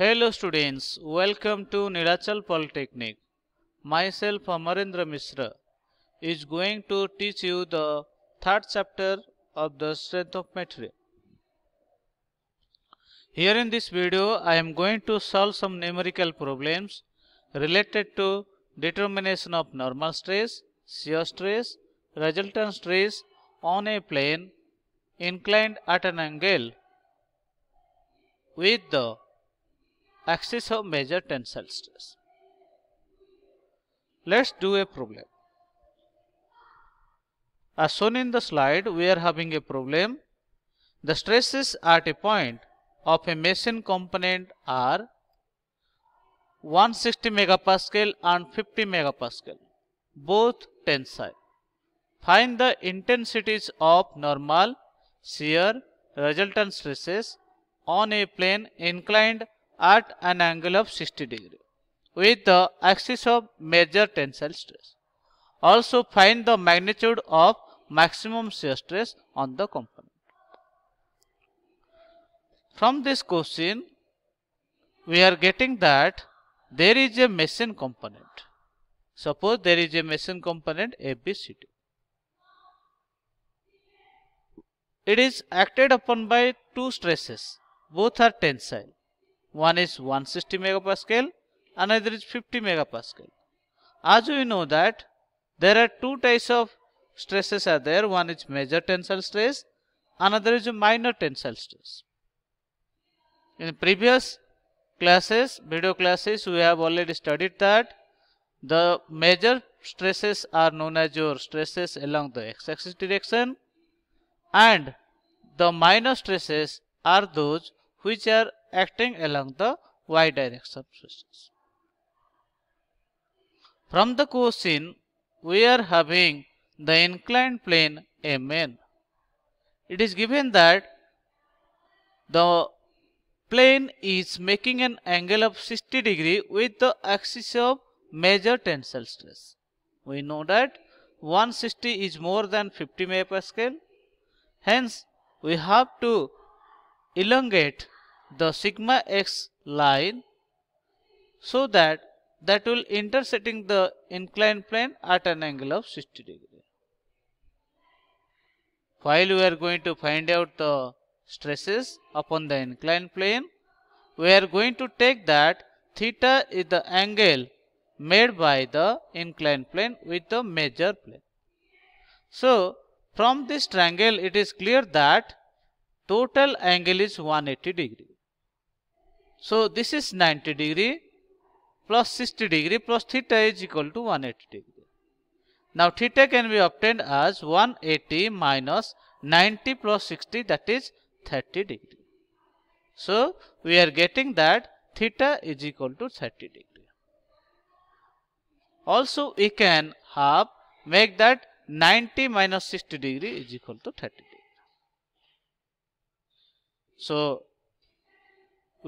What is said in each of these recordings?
Hello students, welcome to Nilachal Polytechnic. Myself Amarendra Mishra is going to teach you the third chapter of the strength of material. Here in this video I am going to solve some numerical problems related to determination of normal stress, shear stress, resultant stress on a plane inclined at an angle with the axis of major tensile stress. Let's do a problem. As shown in the slide, we are having a problem. The stresses at a point of a machine component are 160 megapascal and 50 megapascal, both tensile. Find the intensities of normal, shear, resultant stresses on a plane inclined at an angle of 60 degree with the axis of major tensile stress. Also find the magnitude of maximum shear stress on the component. From this question, we are getting that there is a machine component. Suppose there is a machine component ABCD. It is acted upon by two stresses. Both are tensile. One is 160 megapascal, another is 50 megapascal. As we know that there are two types of stresses are there. One is major tensile stress, another is minor tensile stress. In previous classes, video classes, we have already studied that the major stresses are known as your stresses along the x-axis direction and the minor stresses are those which are acting along the y direction. From the cosine, we are having the inclined plane Mn. It is given that the plane is making an angle of 60 degree with the axis of major tensile stress. We know that 160 is more than 50 MPa. Hence, we have to elongate the sigma x line so that that will intersecting the inclined plane at an angle of 60 degree. While we are going to find out the stresses upon the inclined plane, we are going to take that theta is the angle made by the inclined plane with the major plane. So, from this triangle it is clear that total angle is 180 degree. So this is 90 degree plus 60 degree plus theta is equal to 180 degree. Now theta can be obtained as 180 minus 90 plus 60 that is 30 degree. So we are getting that theta is equal to 30 degree. Also we can have make that 90 minus 60 degree is equal to 30 degree. So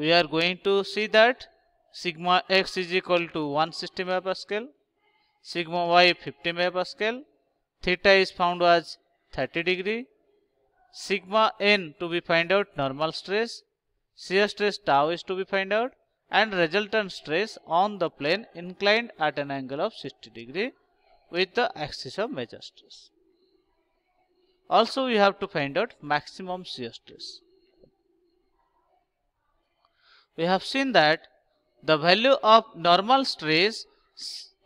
we are going to see that sigma x is equal to 160 megapascal, sigma y 50 megapascal, theta is found as 30 degree, sigma n to be find out normal stress, shear stress tau is to be find out and resultant stress on the plane inclined at an angle of 60 degree with the axis of major stress. Also we have to find out maximum shear stress we have seen that the value of normal stress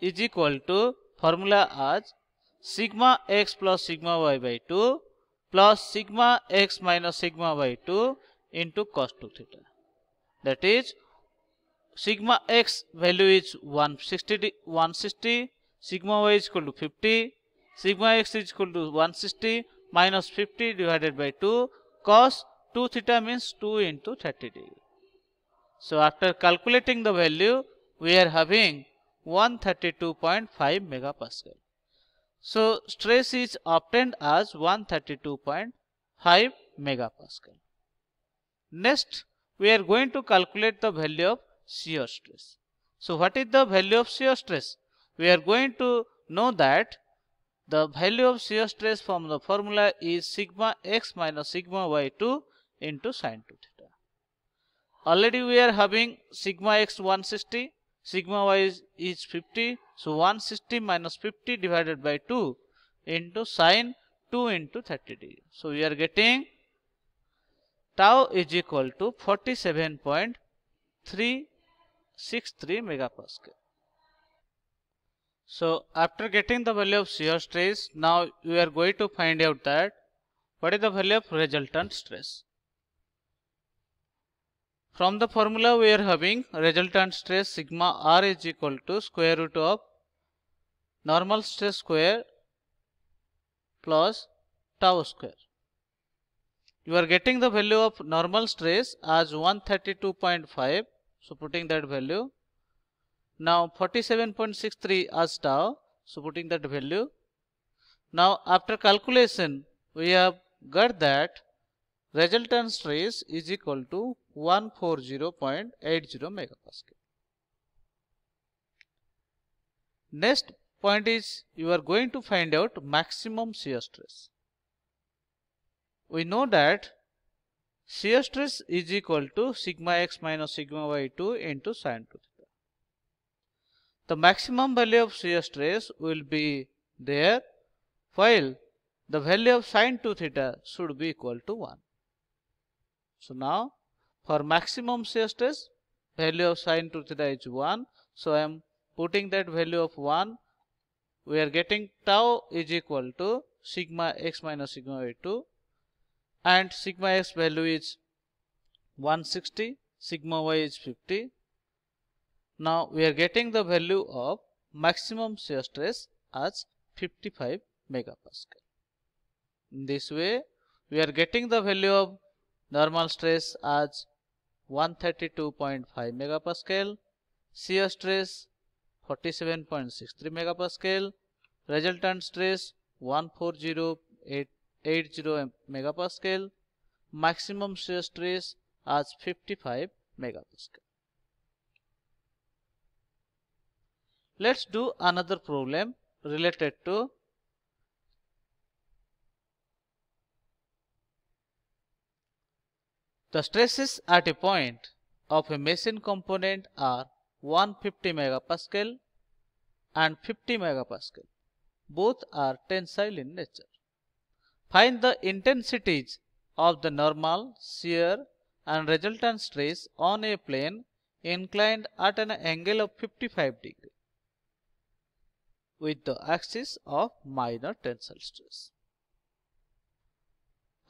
is equal to formula as sigma x plus sigma y by 2 plus sigma x minus sigma y 2 into cos 2 theta. That is sigma x value is 160, 160 sigma y is equal to 50, sigma x is equal to 160 minus 50 divided by 2 cos 2 theta means 2 into 30 degree. So after calculating the value, we are having 132.5 megapascal. So stress is obtained as 132.5 megapascal. Next, we are going to calculate the value of shear stress. So what is the value of shear stress? We are going to know that the value of shear stress from the formula is sigma x minus sigma y2 into sine theta already we are having sigma x 160 sigma y is, is 50 so 160 minus 50 divided by 2 into sine 2 into 30 degree so we are getting tau is equal to 47.363 megapascal so after getting the value of shear stress now we are going to find out that what is the value of resultant stress from the formula we are having resultant stress sigma r is equal to square root of normal stress square plus tau square. You are getting the value of normal stress as 132.5. So putting that value. Now 47.63 as tau. So putting that value. Now after calculation we have got that resultant stress is equal to 140.80 megapascal. Next point is you are going to find out maximum shear stress. We know that shear stress is equal to sigma x minus sigma y 2 into sin 2 theta. The maximum value of shear stress will be there while the value of sin 2 theta should be equal to 1. So now for maximum shear stress value of sine to theta is 1. So I am putting that value of 1. We are getting tau is equal to sigma x minus sigma y. 2 and sigma x value is 160 sigma y is 50 now we are getting the value of maximum shear stress as 55 megapascal in this way we are getting the value of normal stress as 132.5 megapascal shear stress 47.63 megapascal resultant stress 140.80 megapascal maximum shear stress as 55 megapascal let's do another problem related to The stresses at a point of a machine component are 150 megapascal and 50 megapascal. Both are tensile in nature. Find the intensities of the normal, shear and resultant stress on a plane inclined at an angle of 55 degree with the axis of minor tensile stress.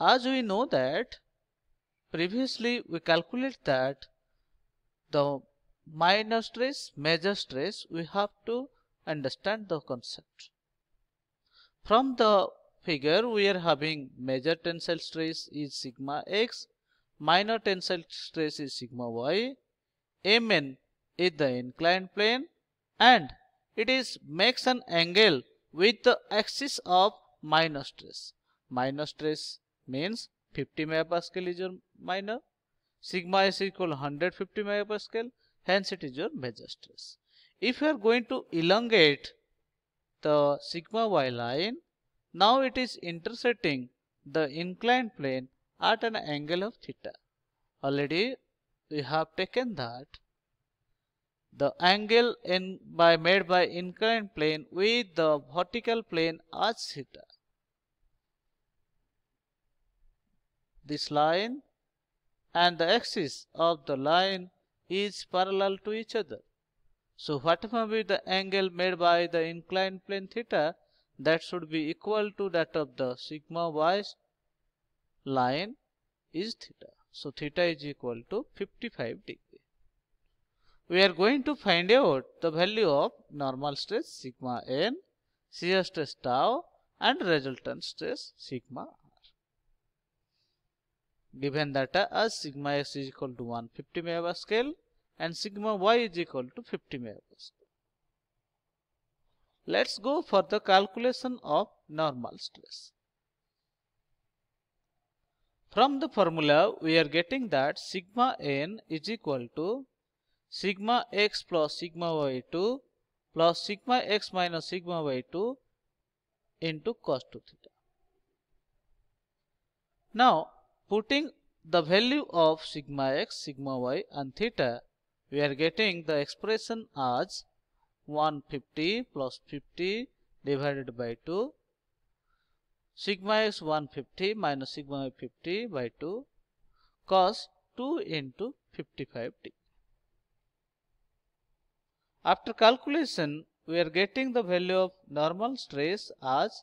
As we know that previously we calculate that the minor stress major stress we have to understand the concept from the figure we are having major tensile stress is sigma x minor tensile stress is sigma y mn is the inclined plane and it is makes an angle with the axis of minor stress minor stress means 50 megapascal is your minor sigma is equal 150 megapascal hence it is your major stress if you are going to elongate the sigma y line now it is intersecting the inclined plane at an angle of theta already we have taken that the angle in by made by inclined plane with the vertical plane as theta this line and the axis of the line is parallel to each other. So whatever be the angle made by the inclined plane theta that should be equal to that of the sigma y line is theta. So theta is equal to 55 degree. We are going to find out the value of normal stress sigma n, shear stress tau and resultant stress sigma given that, as sigma x is equal to 150 megapascal and sigma y is equal to 50 megapascal. Let's go for the calculation of normal stress. From the formula, we are getting that sigma n is equal to sigma x plus sigma y2 plus sigma x minus sigma y2 into cos 2 theta. Now, putting the value of sigma x, sigma y and theta, we are getting the expression as 150 plus 50 divided by 2, sigma x 150 minus sigma y 50 by 2 cos 2 into 55t. After calculation, we are getting the value of normal stress as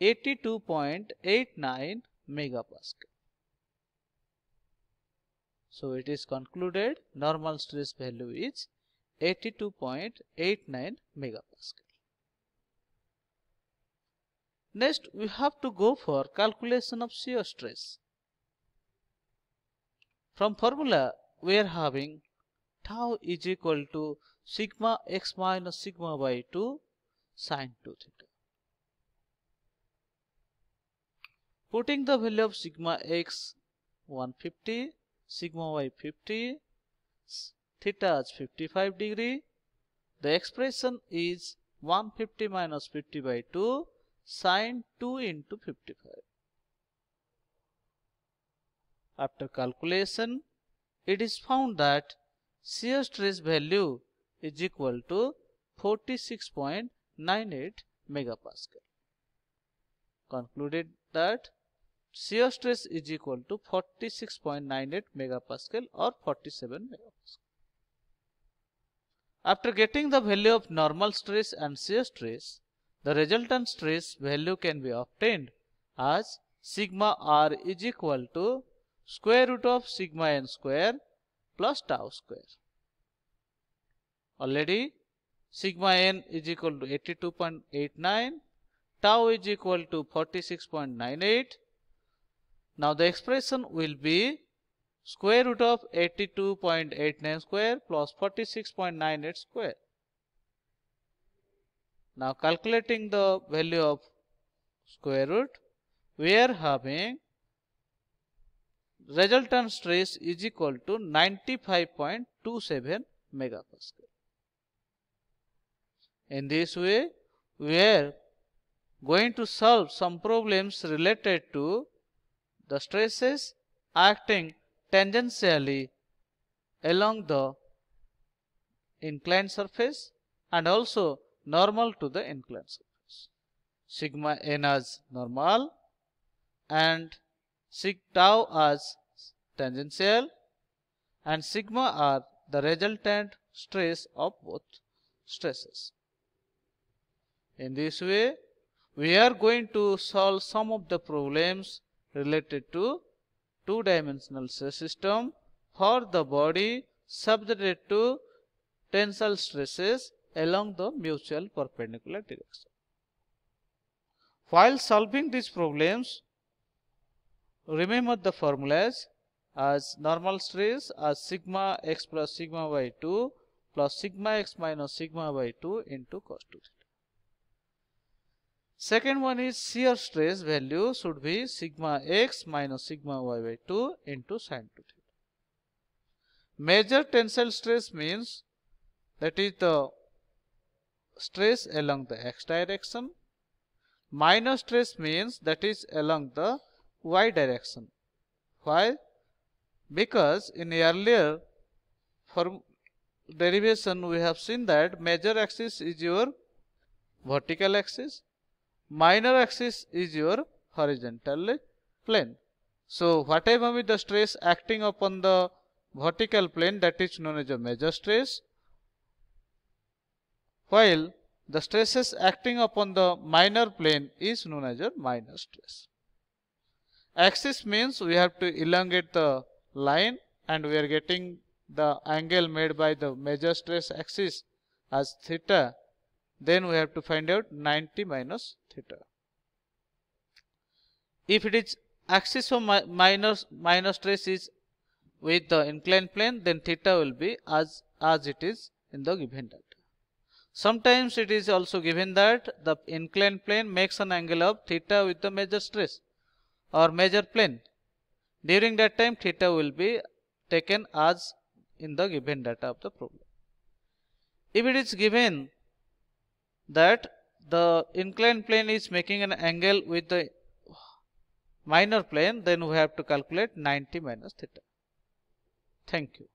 82.89 megapascal. So it is concluded normal stress value is 82.89 megapascal. Next we have to go for calculation of shear stress. From formula we are having tau is equal to sigma x minus sigma y 2 sine 2 theta. Putting the value of sigma x 150 sigma y 50 theta is 55 degree the expression is 150 minus 50 by 2 sine 2 into 55 after calculation it is found that shear stress value is equal to 46.98 megapascal concluded that shear stress is equal to 46.98 megapascal or 47 megapascal. After getting the value of normal stress and shear stress, the resultant stress value can be obtained as sigma r is equal to square root of sigma n square plus tau square. Already sigma n is equal to 82.89, tau is equal to 46.98 now the expression will be square root of 82.89 square plus 46.98 square. Now calculating the value of square root, we are having resultant stress is equal to 95.27 megapascal. In this way, we are going to solve some problems related to the stresses acting tangentially along the inclined surface and also normal to the inclined surface. Sigma n as normal and sig tau as tangential and sigma r the resultant stress of both stresses. In this way, we are going to solve some of the problems related to two-dimensional system for the body subjected to tensile stresses along the mutual perpendicular direction. While solving these problems, remember the formulas as normal stress as sigma x plus sigma y 2 plus sigma x minus sigma y 2 into cos 2 Second one is shear stress value should be sigma x minus sigma y by 2 into sine 2 theta. Major tensile stress means that is the stress along the x direction. Minor stress means that is along the y direction. Why? Because in earlier form derivation we have seen that major axis is your vertical axis minor axis is your horizontal plane. So whatever be the stress acting upon the vertical plane that is known as a major stress while the stresses acting upon the minor plane is known as a minor stress. Axis means we have to elongate the line and we are getting the angle made by the major stress axis as theta then we have to find out 90 minus theta. If it is axis of minus minor stress is with the inclined plane then theta will be as, as it is in the given data. Sometimes it is also given that the inclined plane makes an angle of theta with the major stress or major plane. During that time theta will be taken as in the given data of the problem. If it is given that the inclined plane is making an angle with the minor plane then we have to calculate 90 minus theta thank you